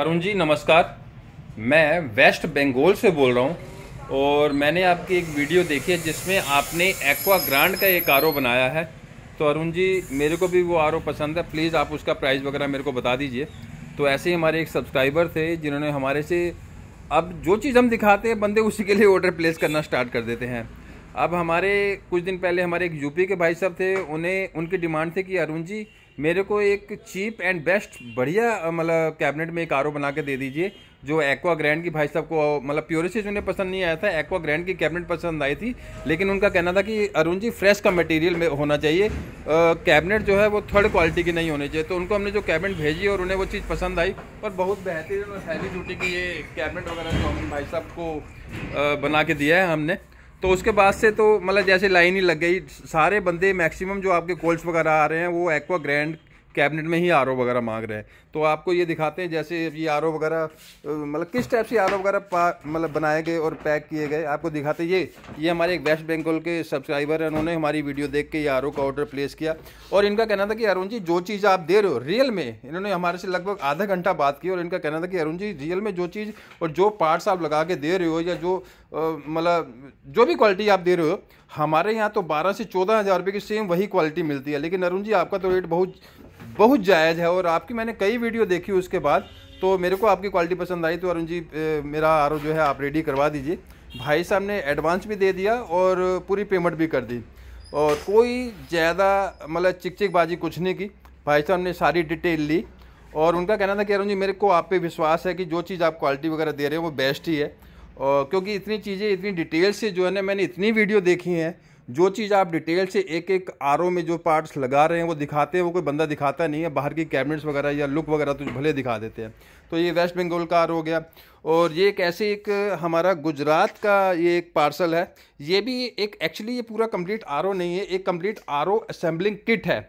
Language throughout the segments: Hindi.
अरुण जी नमस्कार मैं वेस्ट बंगाल से बोल रहा हूँ और मैंने आपकी एक वीडियो देखी है जिसमें आपने एक्वा ग्रांड का एक आर बनाया है तो अरुण जी मेरे को भी वो आर पसंद है प्लीज़ आप उसका प्राइस वगैरह मेरे को बता दीजिए तो ऐसे ही हमारे एक सब्सक्राइबर थे जिन्होंने हमारे से अब जो चीज़ हम दिखाते हैं बंदे उसी के लिए ऑर्डर प्लेस करना स्टार्ट कर देते हैं अब हमारे कुछ दिन पहले हमारे एक यूपी के भाई साहब थे उन्हें उनकी डिमांड थी कि अरुण जी मेरे को एक चीप एंड बेस्ट बढ़िया मतलब कैबिनेट में एक आर बना के दे दीजिए जो एक्वा ग्रैंड की भाई साहब को मतलब प्योरेसिस उन्हें पसंद नहीं आया था एक्वा ग्रैंड की कैबिनेट पसंद आई थी लेकिन उनका कहना था कि अरुण जी फ्रेश का मटेरियल में होना चाहिए कैबिनेट जो है वो थर्ड क्वालिटी की नहीं होनी चाहिए तो उनको हमने जो कैबिनेट भेजी और उन्हें वो चीज़ पसंद आई और बहुत बेहतरीन और हैवी ड्यूटी की ये कैबिनेट वगैरह जो हम भाई साहब को बना के दिया है हमने तो उसके बाद से तो मतलब जैसे लाइन ही लग गई सारे बंदे मैक्सिमम जो आपके कोल्स वगैरह आ रहे हैं वो एक्वा ग्रैंड कैबिनेट में ही आर वगैरह मांग रहे हैं तो आपको ये दिखाते हैं जैसे ये आर वगैरह मतलब किस टाइप से आर वगैरह मतलब बनाए गए और पैक किए गए आपको दिखाते ये ये हमारे एक वेस्ट बंगाल के सब्सक्राइबर हैं उन्होंने हमारी वीडियो देख के ये आर का ऑर्डर प्लेस किया और इनका कहना था कि अरुण जी जो चीज़ आप दे रहे हो रियल में इन्होंने हमारे से लगभग आधा घंटा बात की और इनका कहना था कि अरुण जी रियल में जो चीज़ और जो पार्ट्स आप लगा के दे रहे हो या जो मतलब जो भी क्वालिटी आप दे रहे हो हमारे यहाँ तो बारह से चौदह हज़ार रुपये की सेम वही क्वालिटी मिलती है लेकिन अरुण जी आपका तो रेट बहुत बहुत जायज़ है और आपकी मैंने कई वीडियो देखी उसके बाद तो मेरे को आपकी क्वालिटी पसंद आई तो अरुण जी मेरा आर जो है आप रेडी करवा दीजिए भाई साहब ने एडवांस भी दे दिया और पूरी पेमेंट भी कर दी और कोई ज़्यादा मतलब चिकचिकबाजी कुछ नहीं की भाई साहब ने सारी डिटेल ली और उनका कहना था कि अरुण जी मेरे को आप पे विश्वास है कि जो चीज़ आप क्वालिटी वगैरह दे रहे हो वो बेस्ट ही है और क्योंकि इतनी चीज़ें इतनी डिटेल से जो है ना मैंने इतनी वीडियो देखी हैं जो चीज़ आप डिटेल से एक एक आर में जो पार्ट्स लगा रहे हैं वो दिखाते हैं वो कोई बंदा दिखाता नहीं है बाहर की कैबिनेट्स वगैरह या लुक वगैरह तो भले दिखा देते हैं तो ये वेस्ट बंगाल का आर हो गया और ये एक ऐसे एक हमारा गुजरात का ये एक पार्सल है ये भी एक एक्चुअली ये पूरा कंप्लीट आर नहीं है एक कंप्लीट आर असेंबलिंग किट है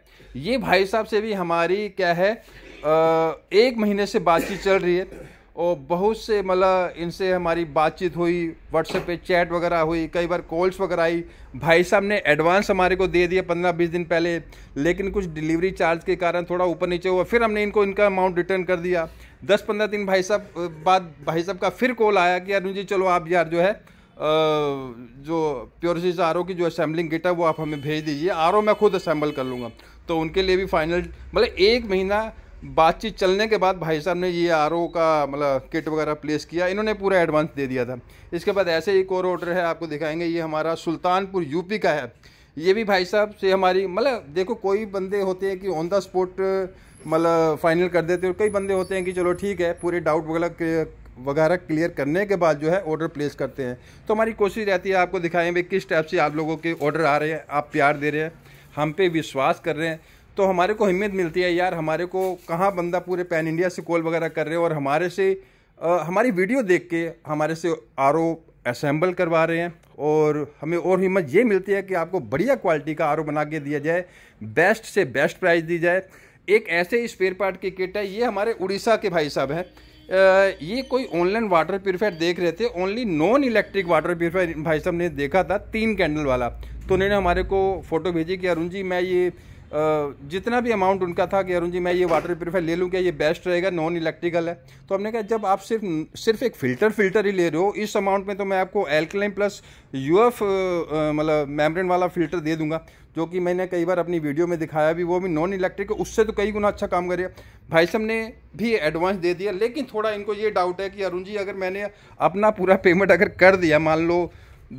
ये भाई साहब से भी हमारी क्या है एक महीने से बातचीत चल रही है और बहुत से मतलब इनसे हमारी बातचीत हुई व्हाट्सएप पे चैट वगैरह हुई कई बार कॉल्स वगैरह आई भाई साहब ने एडवांस हमारे को दे दिया पंद्रह बीस दिन पहले लेकिन कुछ डिलीवरी चार्ज के कारण थोड़ा ऊपर नीचे हुआ फिर हमने इनको इनका अमाउंट रिटर्न कर दिया दस पंद्रह दिन भाई साहब बाद भाई साहब का फिर कॉल आया कि अरुण जी चलो आप यार जो है जो प्योरसिस आर की जो असेंबलिंग किट है वो आप हमें भेज दीजिए आर मैं खुद असेंबल कर लूँगा तो उनके लिए भी फाइनल मतलब एक महीना बातचीत चलने के बाद भाई साहब ने ये आर का मतलब किट वगैरह प्लेस किया इन्होंने पूरा एडवांस दे दिया था इसके बाद ऐसे ही कोर ऑर्डर है आपको दिखाएंगे ये हमारा सुल्तानपुर यूपी का है ये भी भाई साहब से हमारी मतलब देखो कोई बंदे होते हैं कि ऑन द स्पॉट मतलब फाइनल कर देते हैं कई बंदे होते हैं कि चलो ठीक है पूरे डाउट वगैरह वगैरह क्लियर करने के बाद जो है ऑर्डर प्लेस करते हैं तो हमारी कोशिश रहती है आपको दिखाएँ भाई किस टाइप से आप लोगों के ऑर्डर आ रहे हैं आप प्यार दे रहे हैं हम पे विश्वास कर रहे हैं तो हमारे को हिम्मत मिलती है यार हमारे को कहाँ बंदा पूरे पैन इंडिया से कॉल वगैरह कर रहे हैं और हमारे से आ, हमारी वीडियो देख के हमारे से आर असेंबल करवा रहे हैं और हमें और हिम्मत ये मिलती है कि आपको बढ़िया क्वालिटी का आर बना के दिया जाए बेस्ट से बेस्ट प्राइस दी जाए एक ऐसे स्पेयर पार्ट की किट है ये हमारे उड़ीसा के भाई साहब हैं ये कोई ऑनलाइन वाटर प्योरीफायर देख रहे थे only non electric water purifier भाई साहब ने देखा था तीन कैंडल वाला तो उन्होंने हमारे को फ़ोटो भेजी कि अरुण जी मैं ये जितना भी अमाउंट उनका था कि अरुण जी मैं ये वाटर प्योरीफायर ले लूँ क्या ये बेस्ट रहेगा नॉन इलेक्ट्रिकल है तो हमने कहा जब आप सिर्फ सिर्फ एक फ़िल्टर फ़िल्टर ही ले रहे हो इस अमाउंट में तो मैं आपको एल्कलाइन प्लस यूएफ मतलब मेम्ब्रेन वाला फ़िल्टर दे दूंगा जो कि मैंने कई बार अपनी वीडियो में दिखाया भी वो भी नॉन इलेक्ट्रिक उससे तो कई गुना अच्छा काम करेगा भाई साहब ने भी एडवांस दे दिया लेकिन थोड़ा इनको ये डाउट है कि अरुण जी अगर मैंने अपना पूरा पेमेंट अगर कर दिया मान लो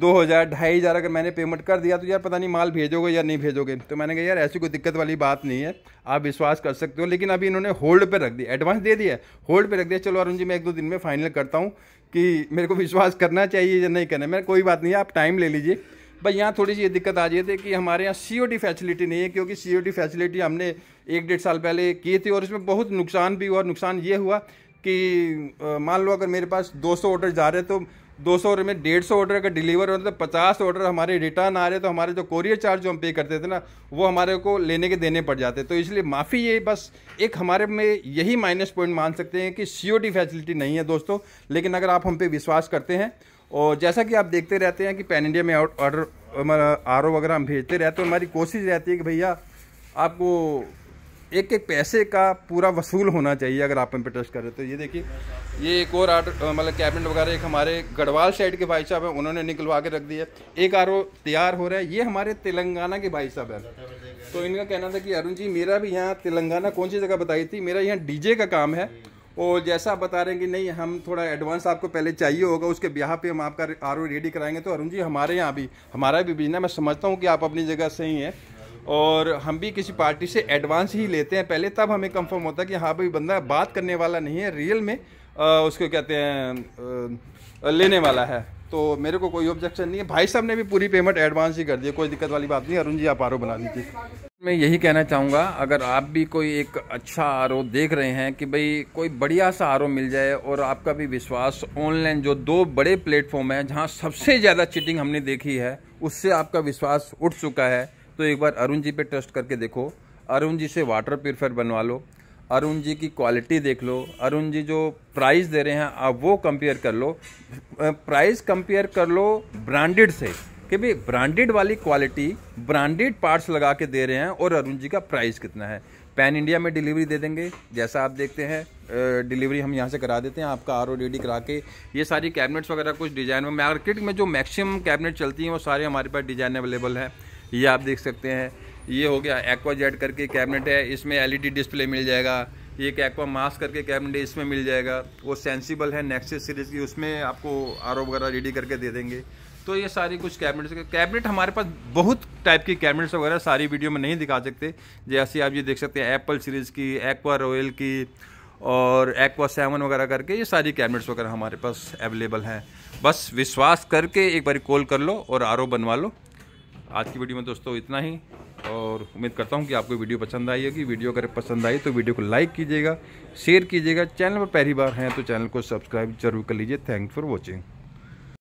दो हज़ार ढाई हज़ार अगर मैंने पेमेंट कर दिया तो यार पता नहीं माल भेजोगे या नहीं भेजोगे तो मैंने कहा यार ऐसी कोई दिक्कत वाली बात नहीं है आप विश्वास कर सकते हो लेकिन अभी इन्होंने होल्ड पर रख दिया एडवांस दे दिया होल्ड पर रख दिया चलो अरुण जी मैं एक दो दिन में फाइनल करता हूँ कि मेरे को विश्वास करना चाहिए या नहीं करना मेरे कोई बात नहीं है आप टाइम ले लीजिए भाई यहाँ थोड़ी सी ये दिक्कत आ रही थी कि हमारे यहाँ सी फैसिलिटी नहीं है क्योंकि सी फैसिलिटी हमने एक डेढ़ साल पहले की थी और इसमें बहुत नुकसान भी हुआ नुकसान ये हुआ कि मान लो अगर मेरे पास 200 ऑर्डर जा रहे तो दो सौ में डेढ़ सौ ऑर्डर अगर डिलीवर होता रहे तो पचास ऑर्डर हमारे रिटर्न आ रहे तो हमारे जो कोरियर चार्ज जो हम पे करते थे ना वो हमारे को लेने के देने पड़ जाते तो इसलिए माफ़ी ये बस एक हमारे में यही माइनस पॉइंट मान सकते हैं कि सी फैसिलिटी नहीं है दोस्तों लेकिन अगर आप हम पे विश्वास करते हैं और जैसा कि आप देखते रहते हैं कि पैन इंडिया में ऑर्डर आर वगैरह हम भेजते रहते हैं हमारी कोशिश रहती है कि भैया आपको एक एक पैसे का पूरा वसूल होना चाहिए अगर आप पे ट्रस्ट करें तो ये देखिए ये एक और आर्ट मतलब कैबिनेट वगैरह एक हमारे गढ़वाल साइड के भाई साहब हैं उन्होंने निकलवा के रख दिया एक आर तैयार हो रहा है ये हमारे तेलंगाना के भाई साहब हैं तो इनका कहना था कि अरुण जी मेरा भी यहाँ तेलंगाना कौन सी जगह बताई थी मेरा यहाँ डीजे का काम है और जैसा आप बता रहे हैं कि नहीं हम थोड़ा एडवांस आपको पहले चाहिए होगा उसके ब्याह पे हम आपका आर रेडी कराएंगे तो अरुण जी हमारे यहाँ भी हमारा भी बिजनेस मैं समझता हूँ कि आप अपनी जगह से ही हैं और हम भी किसी पार्टी से एडवांस ही लेते हैं पहले तब हमें कंफर्म होता है कि हाँ भाई बंदा बात करने वाला नहीं है रियल में आ, उसको कहते हैं लेने वाला है तो मेरे को कोई ऑब्जेक्शन नहीं है भाई साहब ने भी पूरी पेमेंट एडवांस ही कर दी कोई दिक्कत वाली बात नहीं अरुण जी आप आर बना लीजिए मैं यही कहना चाहूँगा अगर आप भी कोई एक अच्छा आर देख रहे हैं कि भाई कोई बढ़िया सा आर मिल जाए और आपका भी विश्वास ऑनलाइन जो दो बड़े प्लेटफॉर्म हैं जहाँ सबसे ज़्यादा चीटिंग हमने देखी है उससे आपका विश्वास उठ चुका है तो एक बार अरुण जी पे ट्रस्ट करके देखो अरुण जी से वाटर प्योरीफायर बनवा लो अरुण जी की क्वालिटी देख लो अरुण जी जो प्राइस दे रहे हैं आप वो कंपेयर कर लो प्राइस कंपेयर कर लो ब्रांडेड से कि भाई ब्रांडेड वाली क्वालिटी ब्रांडेड पार्ट्स लगा के दे रहे हैं और अरुण जी का प्राइस कितना है पैन इंडिया में डिलीवरी दे देंगे जैसा आप देखते हैं डिलीवरी हम यहाँ से करा देते हैं आपका आर ओ डी डी करा के ये सारी कैबिनेट्स वगैरह कुछ डिज़ाइन में मार्केट में जो मैक्सिमम कैबिनेट चलती हैं वो सारे हमारे पास डिज़ाइन अवेलेबल है ये आप देख सकते हैं ये हो गया एक्वा जेड करके कैबिनेट है इसमें एलईडी डिस्प्ले e मिल जाएगा ये एक एक्वा मास्क करके कैबिनेट इसमें मिल जाएगा वो सेंसिबल है नेक्सेस सीरीज़ की उसमें आपको आर वगैरह रेडी करके दे देंगे तो ये सारी कुछ कैबिनेट कैबिनेट हमारे पास बहुत टाइप की कैबिनेट्स वगैरह सारी वीडियो में नहीं दिखा सकते जैसे आप ये देख सकते हैं एप्पल सीरीज़ की एक्वा रॉयल की और एक्वा सेवन वगैरह करके ये सारी कैबिनेट्स वगैरह हमारे पास अवेलेबल हैं बस विश्वास करके एक बार कॉल कर लो और आर बनवा लो आज की वीडियो में दोस्तों इतना ही और उम्मीद करता हूँ कि आपको वीडियो पसंद आई होगी वीडियो अगर पसंद आई तो वीडियो को लाइक कीजिएगा शेयर कीजिएगा चैनल पर पहली बार हैं तो चैनल को सब्सक्राइब जरूर कर लीजिए थैंक फॉर वॉचिंग